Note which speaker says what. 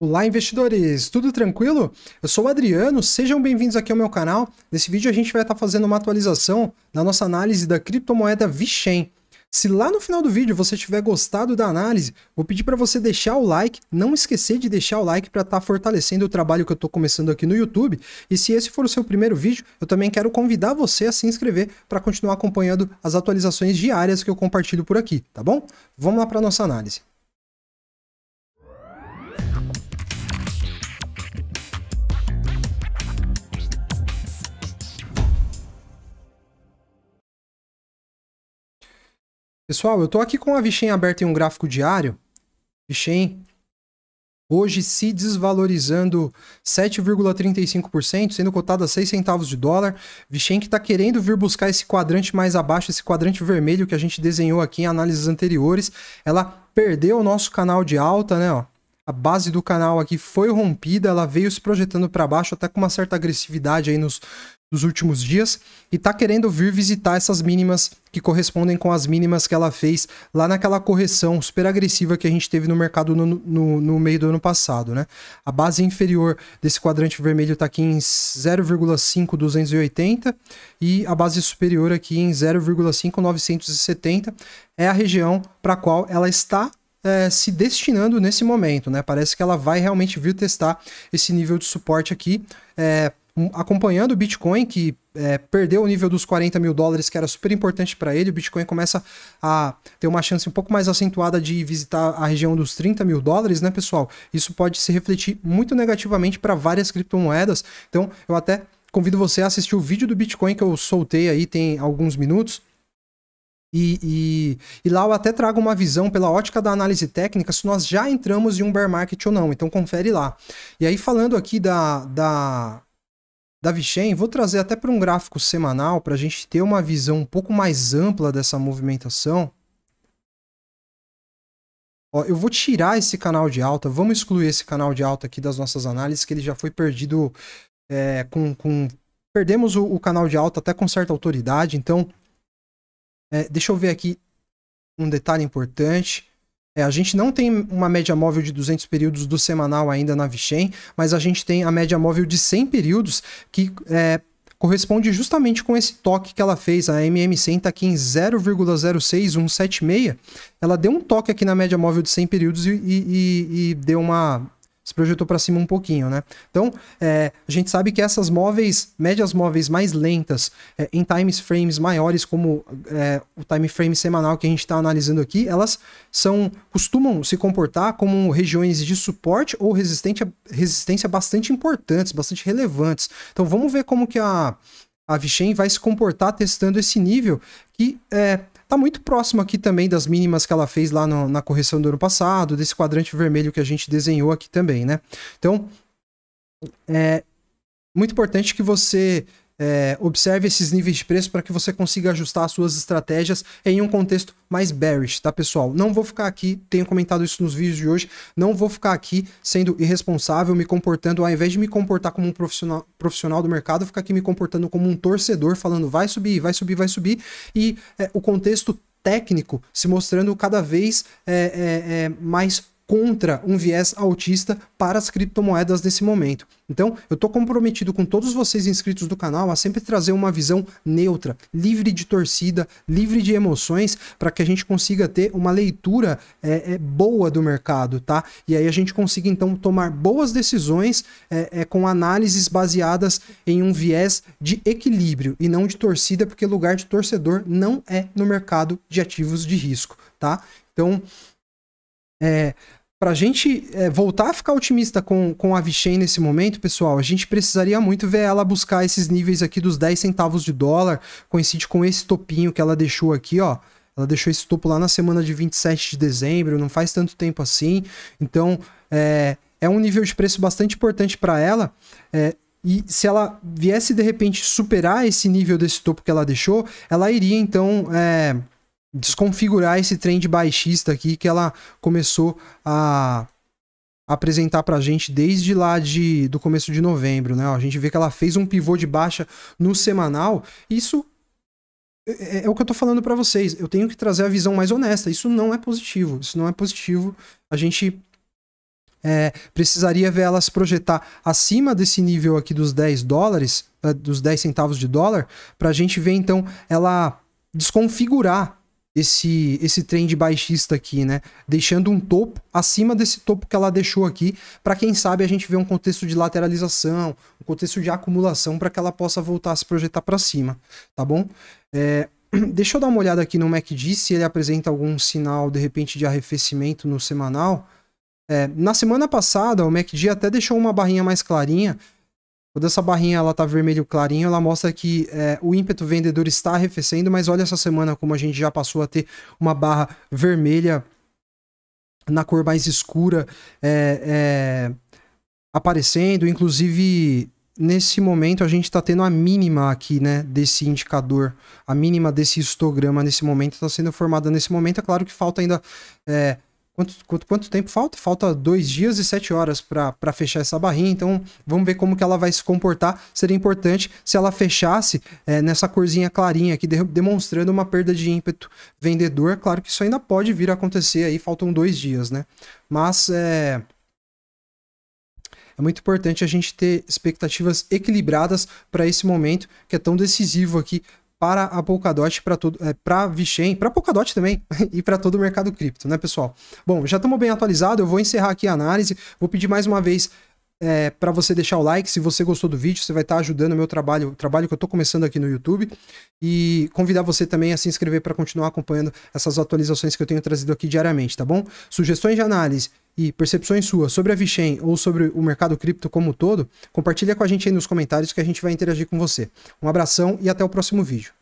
Speaker 1: Olá, investidores! Tudo tranquilo? Eu sou o Adriano, sejam bem-vindos aqui ao meu canal. Nesse vídeo a gente vai estar fazendo uma atualização da nossa análise da criptomoeda Vichem. Se lá no final do vídeo você tiver gostado da análise, vou pedir para você deixar o like, não esquecer de deixar o like para estar tá fortalecendo o trabalho que eu estou começando aqui no YouTube. E se esse for o seu primeiro vídeo, eu também quero convidar você a se inscrever para continuar acompanhando as atualizações diárias que eu compartilho por aqui, tá bom? Vamos lá para nossa análise. Pessoal, eu estou aqui com a Vichem aberta em um gráfico diário. Vichem hoje se desvalorizando 7,35%, sendo cotada a 6 centavos de dólar. Vichem que está querendo vir buscar esse quadrante mais abaixo, esse quadrante vermelho que a gente desenhou aqui em análises anteriores. Ela perdeu o nosso canal de alta, né? Ó. A base do canal aqui foi rompida, ela veio se projetando para baixo, até com uma certa agressividade aí nos dos últimos dias e está querendo vir visitar essas mínimas que correspondem com as mínimas que ela fez lá naquela correção super agressiva que a gente teve no mercado no, no, no meio do ano passado, né? A base inferior desse quadrante vermelho está aqui em 0,5280 e a base superior aqui em 0,5970 é a região para a qual ela está é, se destinando nesse momento, né? Parece que ela vai realmente vir testar esse nível de suporte aqui, é, acompanhando o Bitcoin, que é, perdeu o nível dos 40 mil dólares, que era super importante para ele. O Bitcoin começa a ter uma chance um pouco mais acentuada de visitar a região dos 30 mil dólares, né, pessoal? Isso pode se refletir muito negativamente para várias criptomoedas. Então, eu até convido você a assistir o vídeo do Bitcoin que eu soltei aí tem alguns minutos. E, e, e, lá eu até trago uma visão pela ótica da análise técnica se nós já entramos em um bear market ou não. Então confere lá. E aí falando aqui da, da da Vichen, vou trazer até para um gráfico semanal para a gente ter uma visão um pouco mais ampla dessa movimentação. Ó, eu vou tirar esse canal de alta, vamos excluir esse canal de alta aqui das nossas análises, que ele já foi perdido é, com, com, Perdemos o, o, canal de alta até com certa autoridade, então... É, deixa eu ver aqui um detalhe importante. É, a gente não tem uma média móvel de 200 períodos do semanal ainda na Vichem, mas a gente tem a média móvel de 100 períodos, que é, corresponde justamente com esse toque que ela fez. A MM100 está aqui em 0,06176. Ela deu um toque aqui na média móvel de 100 períodos e, e, e deu uma se projetou para cima um pouquinho, né? Então, é, a gente sabe que essas móveis, médias móveis mais lentas, é, em times frames maiores, como é, o time frame semanal que a gente está analisando aqui, elas são costumam se comportar como regiões de suporte ou resistência, resistência bastante importantes, bastante relevantes. Então, vamos ver como que a a Vichem vai se comportar testando esse nível que é, Tá muito próximo aqui também das mínimas que ela fez lá no, na correção do ano passado, desse quadrante vermelho que a gente desenhou aqui também, né? Então, é muito importante que você é, observe esses níveis de preço para que você consiga ajustar as suas estratégias em um contexto mais bearish, tá pessoal? Não vou ficar aqui, tenho comentado isso nos vídeos de hoje, não vou ficar aqui sendo irresponsável, me comportando, ao invés de me comportar como um profissional, profissional do mercado, ficar aqui me comportando como um torcedor, falando vai subir, vai subir, vai subir, e é, o contexto técnico se mostrando cada vez é, é, é mais contra um viés autista para as criptomoedas nesse momento. Então, eu estou comprometido com todos vocês inscritos do canal a sempre trazer uma visão neutra, livre de torcida, livre de emoções, para que a gente consiga ter uma leitura é, é, boa do mercado, tá? E aí a gente consiga então tomar boas decisões é, é, com análises baseadas em um viés de equilíbrio e não de torcida, porque lugar de torcedor não é no mercado de ativos de risco, tá? Então, é, para a gente é, voltar a ficar otimista com, com a Vichy nesse momento, pessoal, a gente precisaria muito ver ela buscar esses níveis aqui dos 10 centavos de dólar, coincide com esse topinho que ela deixou aqui, ó. Ela deixou esse topo lá na semana de 27 de dezembro, não faz tanto tempo assim. Então, é, é um nível de preço bastante importante para ela. É, e se ela viesse de repente superar esse nível desse topo que ela deixou, ela iria então. É, desconfigurar esse trem de baixista aqui que ela começou a apresentar para a gente desde lá de, do começo de novembro, né? A gente vê que ela fez um pivô de baixa no semanal. Isso é, é, é o que eu tô falando para vocês. Eu tenho que trazer a visão mais honesta. Isso não é positivo. Isso não é positivo. A gente é, precisaria ver ela se projetar acima desse nível aqui dos 10 dólares, eh, dos 10 centavos de dólar, para a gente ver então ela desconfigurar esse, esse trend baixista aqui, né? Deixando um topo acima desse topo que ela deixou aqui, para quem sabe a gente ver um contexto de lateralização, um contexto de acumulação para que ela possa voltar a se projetar para cima, tá bom? É, deixa eu dar uma olhada aqui no MACD se ele apresenta algum sinal de repente de arrefecimento no semanal. É, na semana passada o MACD até deixou uma barrinha mais clarinha, quando essa barrinha ela tá vermelho clarinho, ela mostra que é, o ímpeto vendedor está arrefecendo, mas olha essa semana como a gente já passou a ter uma barra vermelha na cor mais escura é, é, aparecendo. Inclusive, nesse momento a gente está tendo a mínima aqui, né, desse indicador, a mínima desse histograma nesse momento está sendo formada nesse momento. É claro que falta ainda é, Quanto, quanto, quanto, tempo falta? Falta dois dias e sete horas para fechar essa barrinha, então vamos ver como que ela vai se comportar. Seria importante se ela fechasse é, nessa corzinha clarinha aqui, de, demonstrando uma perda de ímpeto vendedor. Claro que isso ainda pode vir a acontecer aí, faltam dois dias, né? Mas é, é muito importante a gente ter expectativas equilibradas para esse momento que é tão decisivo aqui para a Polkadot, para tudo, é, para Vichem, para Polkadot também e para todo o mercado cripto, né, pessoal? Bom, já estamos bem atualizados, eu vou encerrar aqui a análise, vou pedir mais uma vez é, para você deixar o like. Se você gostou do vídeo, você vai estar tá ajudando o meu trabalho, o trabalho que eu estou começando aqui no YouTube. E convidar você também a se inscrever para continuar acompanhando essas atualizações que eu tenho trazido aqui diariamente, tá bom? Sugestões de análise e percepções suas sobre a Vichem ou sobre o mercado cripto como um todo, compartilha com a gente aí nos comentários que a gente vai interagir com você. Um abração e até o próximo vídeo.